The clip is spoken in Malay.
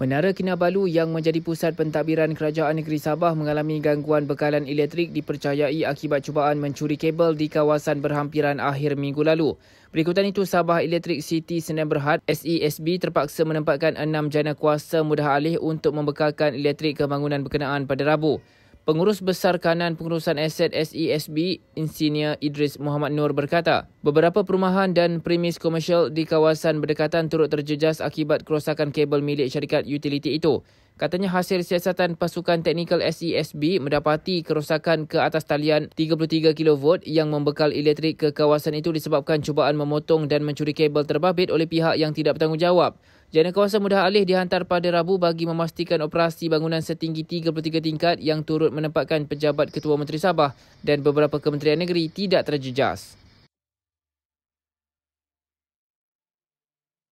Menara Kinabalu yang menjadi pusat pentadbiran kerajaan negeri Sabah mengalami gangguan bekalan elektrik dipercayai akibat cubaan mencuri kabel di kawasan berhampiran akhir minggu lalu. Berikutan itu, Sabah Electric City Senen Berhad SESB terpaksa menempatkan enam jana kuasa mudah alih untuk membekalkan elektrik ke bangunan berkenaan pada Rabu. Pengurus Besar Kanan Pengurusan Aset SESB, Insinyur Idris Muhammad Nur berkata, beberapa perumahan dan premis komersial di kawasan berdekatan turut terjejas akibat kerosakan kabel milik syarikat utiliti itu. Katanya hasil siasatan pasukan teknikal SESB mendapati kerosakan ke atas talian 33 kV yang membekal elektrik ke kawasan itu disebabkan cubaan memotong dan mencuri kabel terbabit oleh pihak yang tidak bertanggungjawab. Jana kawasan mudah alih dihantar pada Rabu bagi memastikan operasi bangunan setinggi 33 tingkat yang turut menempatkan pejabat Ketua Menteri Sabah dan beberapa kementerian negeri tidak terjejas.